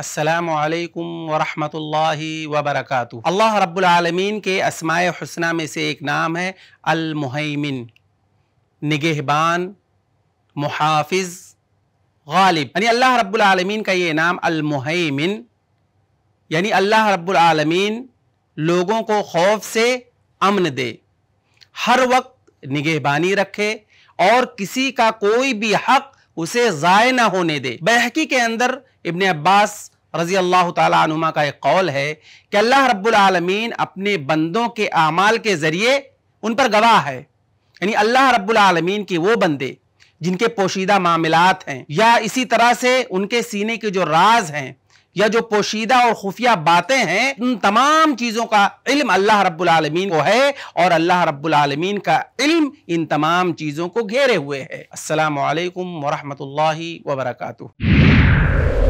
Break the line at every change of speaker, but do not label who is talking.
السلام علیکم ورحمۃ اللہ وبرکاتہ اللہ رب العالمین کے اسماء حسنہ میں سے ایک نام ہے المحیمن نگہبان محافظ غالب یعنی اللہ رب العالمین کا یہ نام المحیمن یعنی اللہ رب العالمین لوگوں کو خوف سے امن دے ہر وقت نگہبانی رکھے اور کسی کا کوئی بھی حق اسے ضائع نہ ہونے دے بحقی کے اندر ابن عباس رضی اللہ تعالیٰ عنما کا ایک قول ہے کہ اللہ رب العالمین اپنے بندوں کے اعمال کے ذریعے ان پر گواہ ہے یعنی اللہ رب العالمین کے وہ بندے جن کے پوشیدہ معاملات ہیں یا اسی طرح سے ان کے سینے کے جو راز ہیں یا جو پوشیدہ اور خفیہ باتیں ہیں ان تمام چیزوں کا علم اللہ رب العالمین کو ہے اور اللہ رب العالمین کا علم ان تمام چیزوں کو گھیرے ہوئے ہے السلام علیکم ورحمۃ اللہ وبرکاتہ